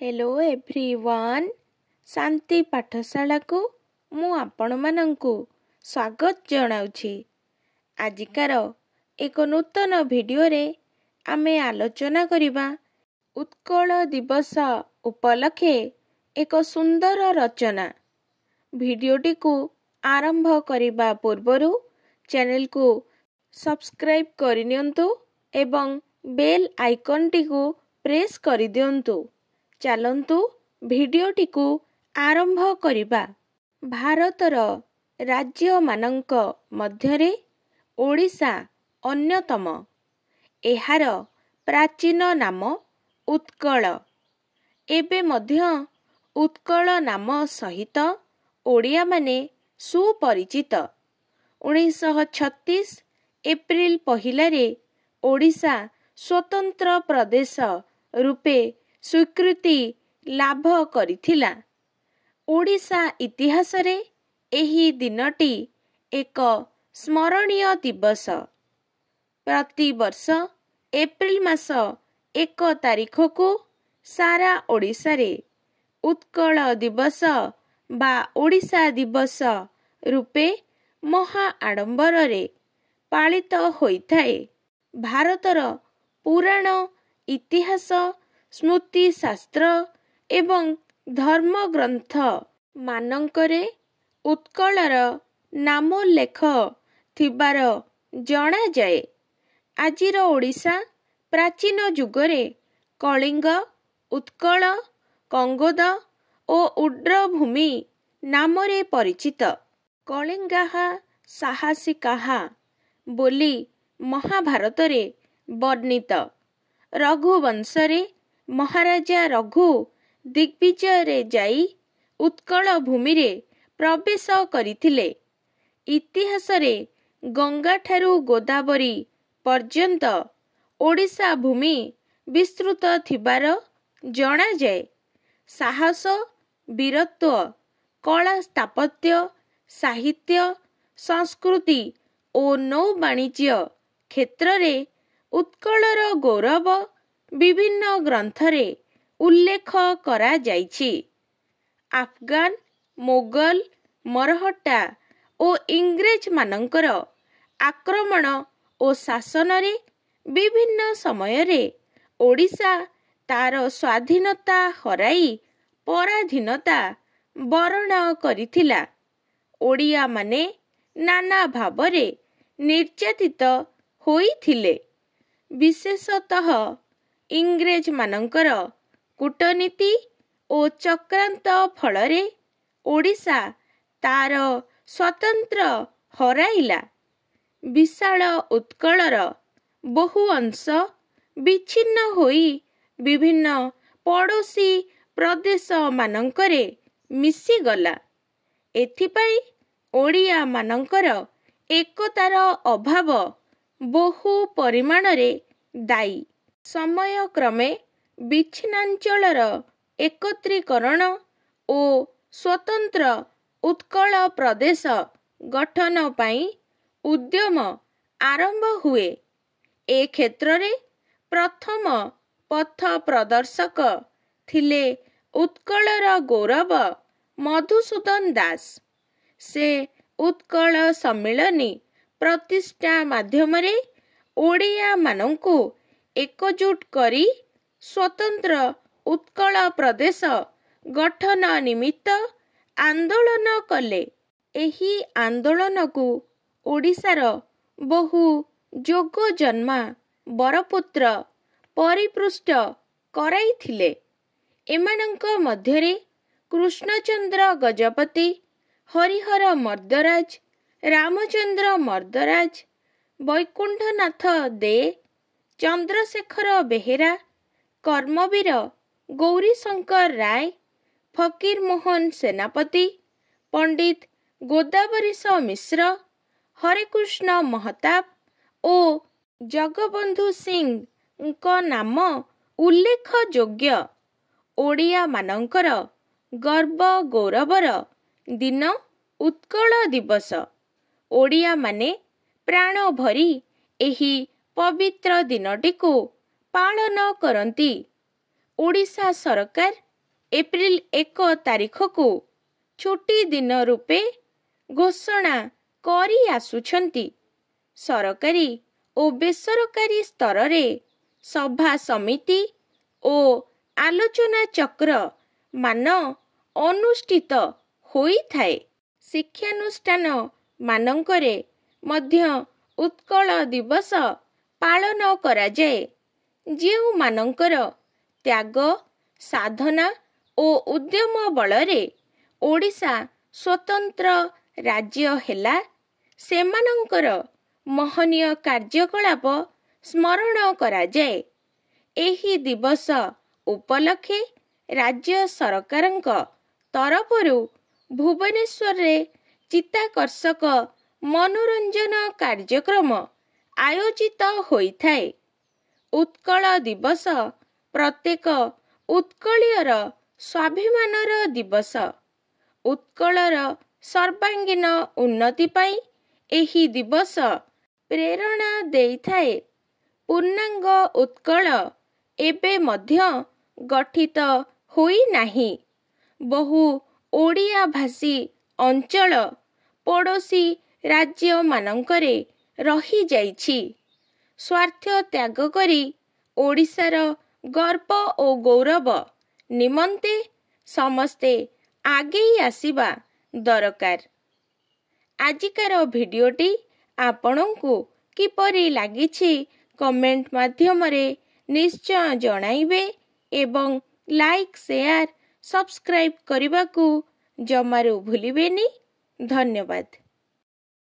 hello everyone ଶାନ୍ତି ପାଠଶାଳାକୁ ମୁଁ ଆପଣମାନଙ୍କୁ ସ୍ୱାଗତ ଜଣାଉଛି ଆଜିକାର ଏକ ନୂତନ ଭିଡ଼ିଓରେ ଆମେ ଆଲୋଚନା କରିବା ଉତ୍କଳ ଦିବସ ଉପଲକ୍ଷେ ଏକ ସୁନ୍ଦର ରଚନା ଭିଡ଼ିଓଟିକୁ ଆରମ୍ଭ କରିବା ପୂର୍ବରୁ ଚ୍ୟାନେଲକୁ ସବସ୍କ୍ରାଇବ୍ କରିନିଅନ୍ତୁ ଏବଂ ବେଲ୍ ଆଇକନ୍ଟିକୁ ପ୍ରେସ୍ କରିଦିଅନ୍ତୁ ଚାଲନ୍ତୁ ଭିଡ଼ିଓଟିକୁ ଆରମ୍ଭ କରିବା ଭାରତର ରାଜ୍ୟମାନଙ୍କ ମଧ୍ୟରେ ଓଡ଼ିଶା ଅନ୍ୟତମ ଏହାର ପ୍ରାଚୀନ ନାମ ଉତ୍କଳ ଏବେ ମଧ୍ୟ ଉତ୍କଳ ନାମ ସହିତ ଓଡ଼ିଆମାନେ ସୁପରିଚିତ ଉଣେଇଶହ ଛତିଶ ଏପ୍ରିଲ ପହିଲାରେ ଓଡ଼ିଶା ସ୍ୱତନ୍ତ୍ର ପ୍ରଦେଶ ରୂପେ ସ୍ୱୀକୃତି ଲାଭ କରିଥିଲା ଓଡ଼ିଶା ଇତିହାସରେ ଏହି ଦିନଟି ଏକ ସ୍ମରଣୀୟ ଦିବସ ପ୍ରତିବର୍ଷ ଏପ୍ରିଲ ମାସ ଏକ ତାରିଖକୁ ସାରା ଓଡ଼ିଶାରେ ଉତ୍କଳ ଦିବସ ବା ଓଡ଼ିଶା ଦିବସ ରୂପେ ମହା ଆଡ଼ମ୍ବରରେ ପାଳିତ ହୋଇଥାଏ ଭାରତର ପୁରାଣ ଇତିହାସ ସ୍ମୃତିଶାସ୍ତ୍ର ଏବଂ ଧର୍ମଗ୍ରନ୍ଥ ମାନଙ୍କରେ ଉତ୍କଳର ନାମୋଲ୍ଲେଖ ଥିବାର ଜଣାଯାଏ ଆଜିର ଓଡ଼ିଶା ପ୍ରାଚୀନ ଯୁଗରେ କଳିଙ୍ଗ ଉତ୍କଳ କଙ୍ଗୋଦ ଓ ଉଡ୍ରଭୂମି ନାମରେ ପରିଚିତ କଳିଙ୍ଗାହା ସାହସିକାହା ବୋଲି ମହାଭାରତରେ ବର୍ଣ୍ଣିତ ରଘୁବଂଶରେ ମହାରାଜା ରଘୁ ଦିଗ୍ବିଜୟରେ ଯାଇ ଉତ୍କଳ ଭୂମିରେ ପ୍ରବେଶ କରିଥିଲେ ଇତିହାସରେ ଗଙ୍ଗାଠାରୁ ଗୋଦାବରୀ ପର୍ଯ୍ୟନ୍ତ ଓଡ଼ିଶା ଭୂମି ବିସ୍ତୃତ ଥିବାର ଜଣାଯାଏ ସାହସ ବୀରତ୍ୱ କଳା ସ୍ଥାପତ୍ୟ ସାହିତ୍ୟ ସଂସ୍କୃତି ଓ ନୌବାଣିଜ୍ୟ କ୍ଷେତ୍ରରେ ଉତ୍କଳର ଗୌରବ ବିଭିନ୍ନ ଗ୍ରନ୍ଥରେ ଉଲ୍ଲେଖ କରାଯାଇଛି ଆଫଗାନ ମୋଗଲ ମରହଟା ଓ ଇଂରେଜମାନଙ୍କର ଆକ୍ରମଣ ଓ ଶାସନରେ ବିଭିନ୍ନ ସମୟରେ ଓଡ଼ିଶା ତାର ସ୍ୱାଧୀନତା ହରାଇ ପରାଧୀନତା ବରଣ କରିଥିଲା ଓଡ଼ିଆମାନେ ନାନା ଭାବରେ ନିର୍ଯାତିତ ହୋଇଥିଲେ ବିଶେଷତଃ ଇଂରେଜମାନଙ୍କର କୂଟନୀତି ଓ ଚକ୍ରାନ୍ତ ଫଳରେ ଓଡ଼ିଶା ତାର ସ୍ୱତନ୍ତ୍ର ହରାଇଲା ବିଶାଳ ଉତ୍କଳର ବହୁ ଅଂଶ ବିଚ୍ଛିନ୍ନ ହୋଇ ବିଭିନ୍ନ ପଡ଼ୋଶୀ ପ୍ରଦେଶମାନଙ୍କରେ ମିଶିଗଲା ଏଥିପାଇଁ ଓଡ଼ିଆମାନଙ୍କର ଏକତାର ଅଭାବ ବହୁ ପରିମାଣରେ ଦାୟୀ ସମୟକ୍ରମେ ବିଚ୍ଛିନ୍ନାଞ୍ଚଳର ଏକତ୍ରୀକରଣ ଓ ସ୍ୱତନ୍ତ୍ର ଉତ୍କଳ ପ୍ରଦେଶ ଗଠନ ପାଇଁ ଉଦ୍ୟମ ଆରମ୍ଭ ହୁଏ ଏ କ୍ଷେତ୍ରରେ ପ୍ରଥମ ପଥ ପ୍ରଦର୍ଶକ ଥିଲେ ଉତ୍କଳର ଗୌରବ ମଧୁସୂଦନ ଦାସ ସେ ଉତ୍କଳ ସମ୍ମିଳନୀ ପ୍ରତିଷ୍ଠା ମାଧ୍ୟମରେ ଓଡ଼ିଆମାନଙ୍କୁ ଏକଜୁଟ କରି ସ୍ୱତନ୍ତ୍ର ଉତ୍କଳ ପ୍ରଦେଶ ଗଠନ ନିମିତ୍ତ ଆନ୍ଦୋଳନ କଲେ ଏହି ଆନ୍ଦୋଳନକୁ ଓଡ଼ିଶାର ବହୁ ଯୋଗ ଜନ୍ମା ବରପୁତ୍ର ପରିପୃଷ୍ଟ କରାଇଥିଲେ ଏମାନଙ୍କ ମଧ୍ୟରେ କୃଷ୍ଣଚନ୍ଦ୍ର ଗଜପତି ହରିହର ମର୍ଦ୍ଦରାଜ ରାମଚନ୍ଦ୍ର ମର୍ଦ୍ଦରାଜ ବୈକୁଣ୍ଠନାଥ ଦେ चन्द्रशेखर कर्मवीर गौरीशंकर राय, फकीर मोहन सेनापति पंडित गोदावरीस मिश्र हरेकृष्ण महताब ओ सिंह को नाम उल्लेख ओडिया गर्व गौरवर दिन उत्कल दिवस भरी एही ପବିତ୍ର ଦିନଟିକୁ ପାଳନ କରନ୍ତି ଓଡ଼ିଶା ସରକାର ଏପ୍ରିଲ ଏକ ତାରିଖକୁ ଛୁଟି ଦିନ ରୂପେ ଘୋଷଣା କରିଆସୁଛନ୍ତି ସରକାରୀ ଓ ବେସରକାରୀ ସ୍ତରରେ ସଭା ସମିତି ଓ ଆଲୋଚନା ଚକ୍ର ମାନ ଅନୁଷ୍ଠିତ ହୋଇଥାଏ ଶିକ୍ଷାନୁଷ୍ଠାନମାନଙ୍କରେ ମଧ୍ୟ ଉତ୍କଳ ଦିବସ ପାଳନ କରାଯାଏ ଯେଉଁମାନଙ୍କର ତ୍ୟାଗ ସାଧନା ଓ ଉଦ୍ୟମ ବଳରେ ଓଡ଼ିଶା ସ୍ୱତନ୍ତ୍ର ରାଜ୍ୟ ହେଲା ସେମାନଙ୍କର ମହନୀୟ କାର୍ଯ୍ୟକଳାପ ସ୍ମରଣ କରାଯାଏ ଏହି ଦିବସ ଉପଲକ୍ଷେ ରାଜ୍ୟ ସରକାରଙ୍କ ତରଫରୁ ଭୁବନେଶ୍ୱରରେ ଚିତ୍ତାକର୍ଷକ ମନୋରଞ୍ଜନ କାର୍ଯ୍ୟକ୍ରମ ଆୟୋଜିତ ହୋଇଥାଏ ଉତ୍କଳ ଦିବସ ପ୍ରତ୍ୟେକ ଉତ୍କଳୀୟର ସ୍ୱାଭିମାନର ଦିବସ ଉତ୍କଳର ସର୍ବାଙ୍ଗୀନ ଉନ୍ନତି ପାଇଁ ଏହି ଦିବସ ପ୍ରେରଣା ଦେଇଥାଏ ପୂର୍ଣ୍ଣାଙ୍ଗ ଉତ୍କଳ ଏବେ ମଧ୍ୟ ଗଠିତ ହୋଇନାହିଁ ବହୁ ଓଡ଼ିଆ ଭାଷୀ ଅଞ୍ଚଳ ପଡ଼ୋଶୀ ରାଜ୍ୟମାନଙ୍କରେ ରହିଯାଇଛି ସ୍ୱାର୍ଥ ତ୍ୟାଗ କରି ଓଡ଼ିଶାର ଗର୍ବ ଓ ଗୌରବ ନିମନ୍ତେ ସମସ୍ତେ ଆଗେଇ ଆସିବା ଦରକାର ଆଜିକାର ଭିଡ଼ିଓଟି ଆପଣଙ୍କୁ କିପରି ଲାଗିଛି କମେଣ୍ଟ ମାଧ୍ୟମରେ ନିଶ୍ଚୟ ଜଣାଇବେ ଏବଂ ଲାଇକ୍ ସେୟାର ସବସ୍କ୍ରାଇବ୍ କରିବାକୁ ଜମାରୁ ଭୁଲିବେନି ଧନ୍ୟବାଦ